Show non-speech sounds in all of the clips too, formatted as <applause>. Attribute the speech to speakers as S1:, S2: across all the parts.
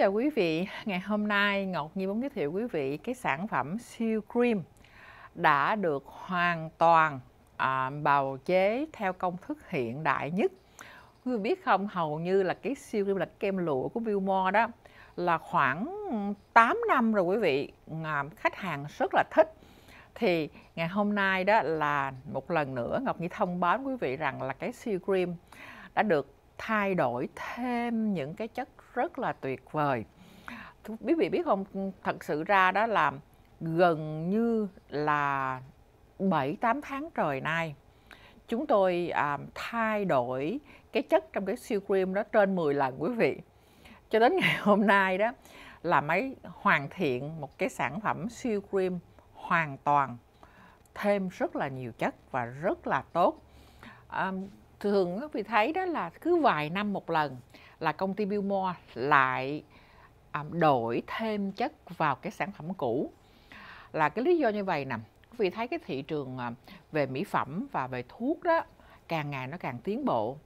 S1: chào quý vị. Ngày hôm nay Ngọc Nhi muốn giới thiệu quý vị cái sản phẩm siêu cream đã được hoàn toàn à, bào chế theo công thức hiện đại nhất. Quý vị biết không, hầu như là cái siêu cream là kem lụa của Vilmore đó là khoảng 8 năm rồi quý vị, à, khách hàng rất là thích. Thì ngày hôm nay đó là một lần nữa Ngọc Nhi thông báo quý vị rằng là cái siêu cream đã được thay đổi thêm những cái chất rất là tuyệt vời quý vị biết không thật sự ra đó là gần như là 7 8 tháng trời nay chúng tôi à, thay đổi cái chất trong cái siêu cream đó trên 10 lần quý vị cho đến ngày <laughs> hôm nay đó là mới hoàn thiện một cái sản phẩm siêu cream hoàn toàn thêm rất là nhiều chất và rất là tốt à, thường quý vị thấy đó là cứ vài năm một lần là công ty Billmore lại à, đổi thêm chất vào cái sản phẩm cũ là cái lý do như vậy nè quý vị thấy cái thị trường à, về mỹ phẩm và về thuốc đó càng ngày nó càng tiến bộ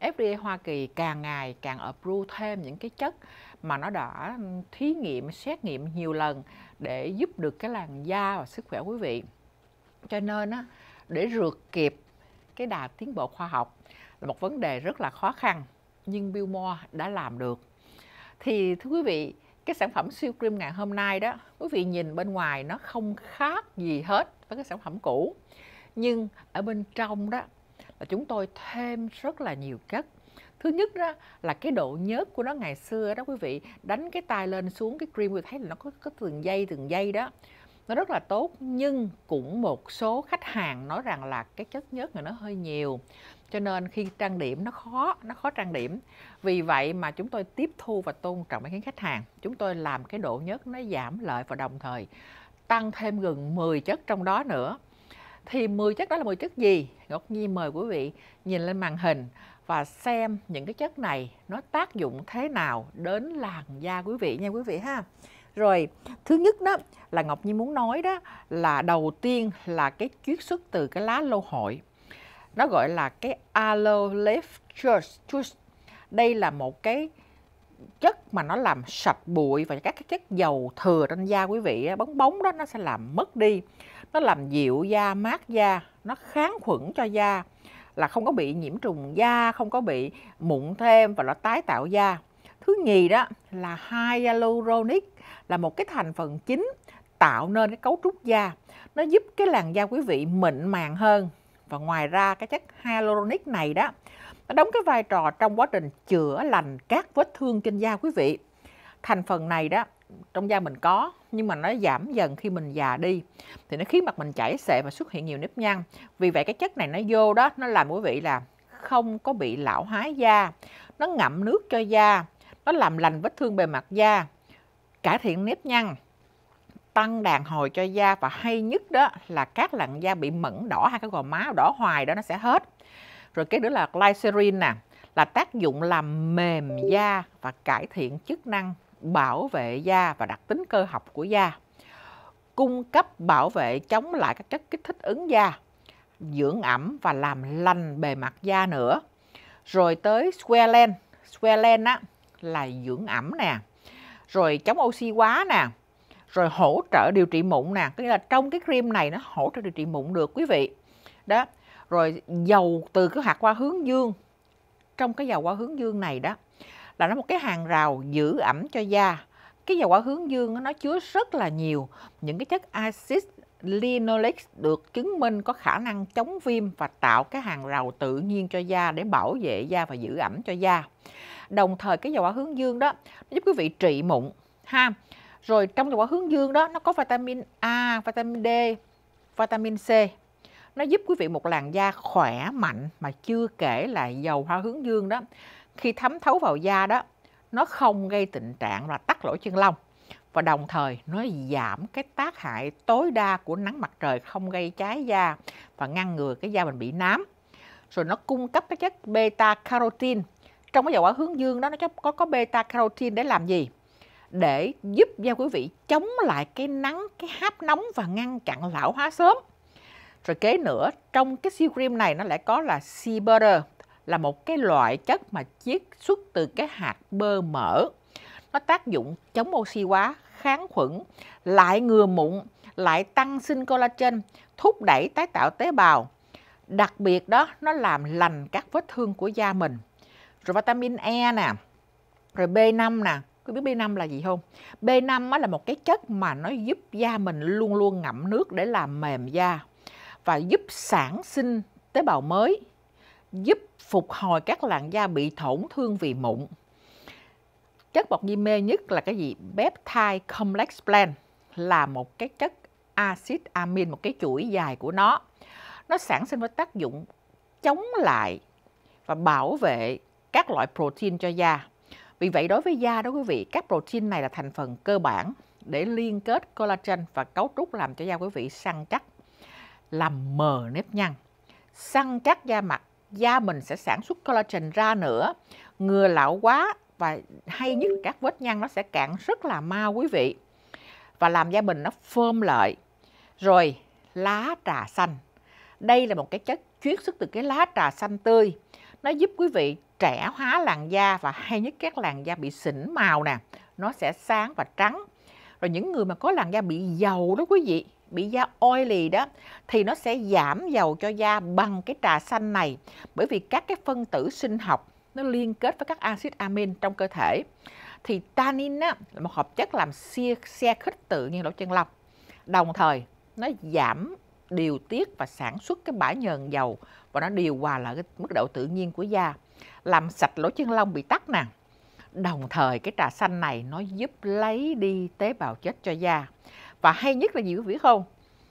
S1: FDA Hoa Kỳ càng ngày càng approve thêm những cái chất mà nó đã thí nghiệm xét nghiệm nhiều lần để giúp được cái làn da và sức khỏe quý vị cho nên á, để rượt kịp cái đà tiến bộ khoa học là một vấn đề rất là khó khăn nhưng Billmore đã làm được. Thì thưa quý vị, cái sản phẩm siêu cream ngày hôm nay đó, quý vị nhìn bên ngoài nó không khác gì hết với cái sản phẩm cũ. Nhưng ở bên trong đó là chúng tôi thêm rất là nhiều chất. Thứ nhất đó là cái độ nhớt của nó ngày xưa đó quý vị, đánh cái tay lên xuống cái cream quý vị thấy là nó có, có từng dây từng dây đó nó rất là tốt nhưng cũng một số khách hàng nói rằng là cái chất nhớt này nó hơi nhiều cho nên khi trang điểm nó khó nó khó trang điểm vì vậy mà chúng tôi tiếp thu và tôn trọng ý kiến khách hàng chúng tôi làm cái độ nhất nó giảm lợi và đồng thời tăng thêm gần 10 chất trong đó nữa thì 10 chất đó là 10 chất gì ngọc nhi mời quý vị nhìn lên màn hình và xem những cái chất này nó tác dụng thế nào đến làn da quý vị nha quý vị ha rồi thứ nhất đó là ngọc nhi muốn nói đó là đầu tiên là cái chiết xuất từ cái lá lô hội nó gọi là cái aloe juice đây là một cái chất mà nó làm sạch bụi và các cái chất dầu thừa trên da quý vị bóng bóng đó nó sẽ làm mất đi nó làm dịu da mát da nó kháng khuẩn cho da là không có bị nhiễm trùng da không có bị mụn thêm và nó tái tạo da thứ nhì đó là hyaluronic là một cái thành phần chính tạo nên cái cấu trúc da nó giúp cái làn da quý vị mịn màng hơn và ngoài ra cái chất hyaluronic này đó nó đóng cái vai trò trong quá trình chữa lành các vết thương trên da quý vị thành phần này đó trong da mình có nhưng mà nó giảm dần khi mình già đi thì nó khiến mặt mình chảy xệ và xuất hiện nhiều nếp nhăn vì vậy cái chất này nó vô đó nó làm quý vị là không có bị lão hóa da nó ngậm nước cho da nó làm lành vết thương bề mặt da cải thiện nếp nhăn tăng đàn hồi cho da và hay nhất đó là các làn da bị mẩn đỏ hay cái gò má đỏ hoài đó nó sẽ hết rồi cái nữa là glycerin nè là tác dụng làm mềm da và cải thiện chức năng bảo vệ da và đặc tính cơ học của da cung cấp bảo vệ chống lại các chất kích thích ứng da dưỡng ẩm và làm lành bề mặt da nữa rồi tới squalene squalene á là dưỡng ẩm nè rồi chống oxy hóa nè rồi hỗ trợ điều trị mụn nè nghĩa là trong cái cream này nó hỗ trợ điều trị mụn được quý vị đó rồi dầu từ cái hạt hoa hướng dương trong cái dầu hoa hướng dương này đó là nó một cái hàng rào giữ ẩm cho da cái dầu hoa hướng dương nó chứa rất là nhiều những cái chất axit linoleic được chứng minh có khả năng chống viêm và tạo cái hàng rào tự nhiên cho da để bảo vệ da và giữ ẩm cho da đồng thời cái dầu hoa hướng dương đó giúp quý vị trị mụn ha rồi trong cái quả hướng dương đó nó có vitamin A vitamin D vitamin C nó giúp quý vị một làn da khỏe mạnh mà chưa kể là dầu hoa hướng dương đó khi thấm thấu vào da đó nó không gây tình trạng là tắc lỗ chân lông và đồng thời nó giảm cái tác hại tối đa của nắng mặt trời không gây cháy da và ngăn ngừa cái da mình bị nám rồi nó cung cấp cái chất beta carotin trong cái dầu quả hướng dương đó nó có có beta carotin để làm gì để giúp da quý vị chống lại cái nắng, cái háp nóng và ngăn chặn lão hóa sớm. Rồi kế nữa, trong cái siêu cream này nó lại có là sea butter, là một cái loại chất mà chiết xuất từ cái hạt bơ mỡ. Nó tác dụng chống oxy hóa, kháng khuẩn, lại ngừa mụn, lại tăng sinh collagen, thúc đẩy tái tạo tế bào. Đặc biệt đó, nó làm lành các vết thương của da mình. Rồi vitamin E nè, rồi B5 nè, Quý biết B5 là gì không? B5 là một cái chất mà nó giúp da mình luôn luôn ngậm nước để làm mềm da và giúp sản sinh tế bào mới, giúp phục hồi các làn da bị tổn thương vì mụn. Chất bột di mê nhất là cái gì? Peptide complex blend là một cái chất axit amin, một cái chuỗi dài của nó. Nó sản sinh với tác dụng chống lại và bảo vệ các loại protein cho da vì vậy đối với da đó quý vị, các protein này là thành phần cơ bản để liên kết collagen và cấu trúc làm cho da quý vị săn chắc, làm mờ nếp nhăn. Săn chắc da mặt, da mình sẽ sản xuất collagen ra nữa, ngừa lão quá và hay nhất các vết nhăn nó sẽ cạn rất là mau quý vị. Và làm da mình nó phơm lợi. Rồi lá trà xanh. Đây là một cái chất chuyết xuất từ cái lá trà xanh tươi nó giúp quý vị trẻ hóa làn da và hay nhất các làn da bị xỉn màu nè nó sẽ sáng và trắng rồi những người mà có làn da bị dầu đó quý vị bị da oily đó thì nó sẽ giảm dầu cho da bằng cái trà xanh này bởi vì các cái phân tử sinh học nó liên kết với các axit amin trong cơ thể thì tannin á, là một hợp chất làm xe, xe khích tự nhiên lỗ chân lọc đồng thời nó giảm điều tiết và sản xuất cái bã nhờn dầu và nó điều hòa lại cái mức độ tự nhiên của da làm sạch lỗ chân lông bị tắc nè đồng thời cái trà xanh này nó giúp lấy đi tế bào chết cho da và hay nhất là gì quý vị không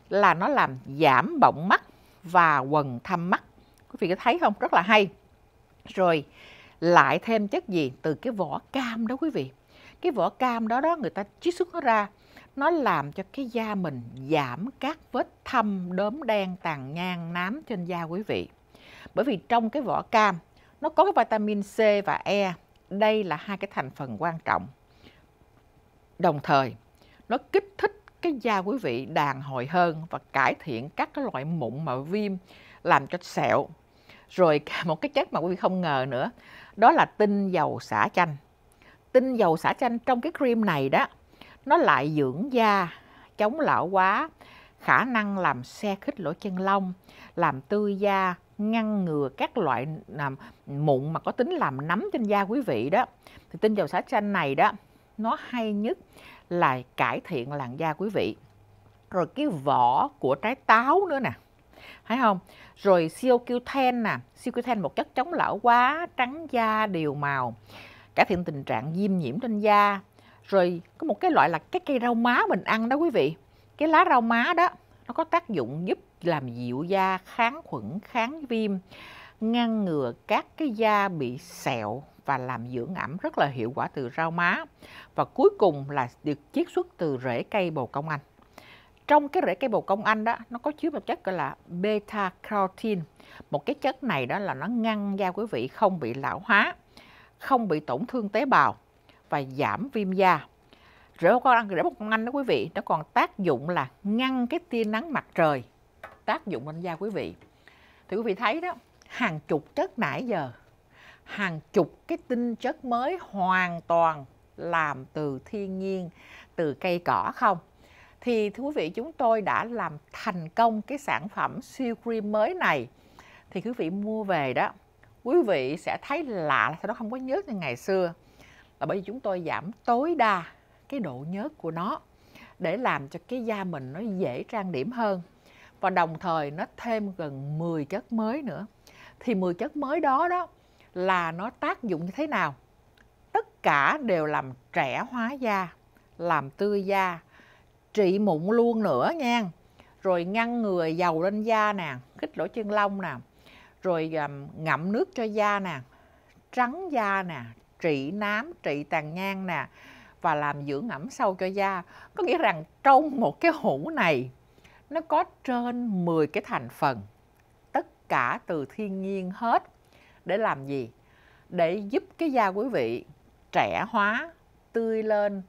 S1: là nó làm giảm bọng mắt và quần thâm mắt quý vị có thấy không rất là hay rồi lại thêm chất gì từ cái vỏ cam đó quý vị cái vỏ cam đó đó người ta chiết xuất nó ra nó làm cho cái da mình giảm các vết thâm đốm đen tàn nhang nám trên da quý vị bởi vì trong cái vỏ cam nó có cái vitamin C và E đây là hai cái thành phần quan trọng đồng thời nó kích thích cái da quý vị đàn hồi hơn và cải thiện các cái loại mụn mà viêm làm cho sẹo rồi một cái chất mà quý vị không ngờ nữa đó là tinh dầu xả chanh tinh dầu xả chanh trong cái cream này đó nó lại dưỡng da chống lão hóa khả năng làm xe khít lỗ chân lông làm tươi da ngăn ngừa các loại mụn mà có tính làm nấm trên da quý vị đó thì tinh dầu xả chanh này đó nó hay nhất là cải thiện làn da quý vị rồi cái vỏ của trái táo nữa nè thấy không rồi CoQ10 nè CoQ10 một chất chống lão hóa trắng da đều màu cải thiện tình trạng viêm nhiễm trên da rồi có một cái loại là cái cây rau má mình ăn đó quý vị cái lá rau má đó nó có tác dụng giúp làm dịu da kháng khuẩn kháng viêm ngăn ngừa các cái da bị sẹo và làm dưỡng ẩm rất là hiệu quả từ rau má và cuối cùng là được chiết xuất từ rễ cây bồ công anh trong cái rễ cây bồ công anh đó nó có chứa một chất gọi là beta carotene một cái chất này đó là nó ngăn da quý vị không bị lão hóa không bị tổn thương tế bào và giảm viêm da rễ bông anh rễ bông anh đó quý vị nó còn tác dụng là ngăn cái tia nắng mặt trời tác dụng lên da quý vị thì quý vị thấy đó hàng chục chất nãy giờ hàng chục cái tinh chất mới hoàn toàn làm từ thiên nhiên từ cây cỏ không thì thưa quý vị chúng tôi đã làm thành công cái sản phẩm siêu cream mới này thì quý vị mua về đó quý vị sẽ thấy lạ là sao nó không có nhớt như ngày xưa là bởi vì chúng tôi giảm tối đa cái độ nhớt của nó để làm cho cái da mình nó dễ trang điểm hơn và đồng thời nó thêm gần 10 chất mới nữa thì 10 chất mới đó đó là nó tác dụng như thế nào tất cả đều làm trẻ hóa da làm tươi da trị mụn luôn nữa nha rồi ngăn ngừa dầu lên da nè kích lỗ chân lông nè rồi ngậm nước cho da nè trắng da nè trị nám trị tàn nhang nè và làm dưỡng ẩm sâu cho da có nghĩa rằng trong một cái hũ này nó có trên 10 cái thành phần tất cả từ thiên nhiên hết để làm gì để giúp cái da quý vị trẻ hóa tươi lên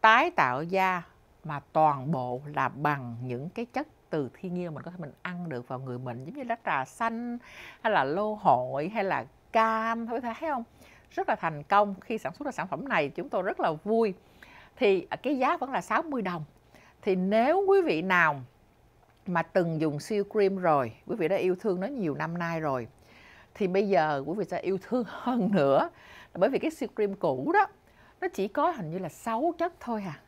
S1: tái tạo da mà toàn bộ là bằng những cái chất từ thiên nhiên mình có thể mình ăn được vào người mình giống như lá trà xanh hay là lô hội hay là cam thôi thấy không rất là thành công khi sản xuất ra sản phẩm này chúng tôi rất là vui thì cái giá vẫn là 60 đồng thì nếu quý vị nào mà từng dùng siêu cream rồi quý vị đã yêu thương nó nhiều năm nay rồi thì bây giờ quý vị sẽ yêu thương <laughs> hơn nữa bởi vì cái siêu cream cũ đó nó chỉ có hình như là 6 chất thôi à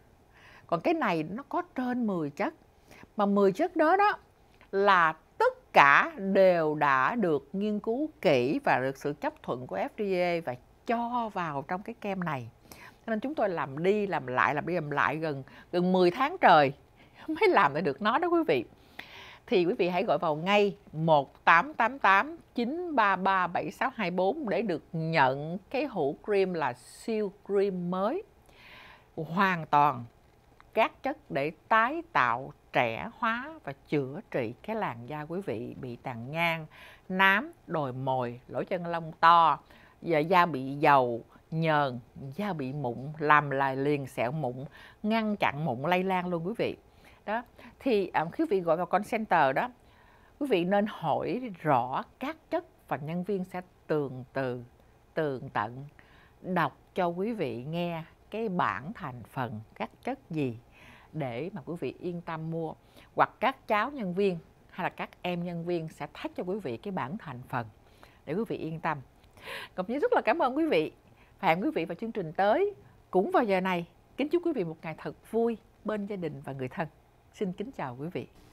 S1: còn cái này nó có trên 10 chất mà 10 chất đó đó là tất cả đều đã được nghiên cứu kỹ và được sự chấp thuận của FDA và cho vào trong cái kem này nên chúng tôi làm đi làm lại làm đi làm lại gần gần 10 tháng trời <laughs> mới làm được nó đó quý vị thì quý vị hãy gọi vào ngay 1888 933 7624 để được nhận cái hũ cream là siêu cream mới hoàn toàn các chất để tái tạo trẻ hóa và chữa trị cái làn da quý vị bị tàn nhang, nám, đồi mồi, lỗ chân lông to, và da bị dầu nhờn da bị mụn làm lại liền sẹo mụn ngăn chặn mụn lây lan luôn quý vị đó thì um, à, quý vị gọi vào con center đó quý vị nên hỏi rõ các chất và nhân viên sẽ tường từ tường tận đọc cho quý vị nghe cái bảng thành phần các chất gì để mà quý vị yên tâm mua hoặc các cháu nhân viên hay là các em nhân viên sẽ thách cho quý vị cái bảng thành phần để quý vị yên tâm <laughs> Ngọc Nhi rất là cảm ơn quý vị và hẹn quý vị vào chương trình tới cũng vào giờ này. Kính chúc quý vị một ngày thật vui bên gia đình và người thân. Xin kính chào quý vị.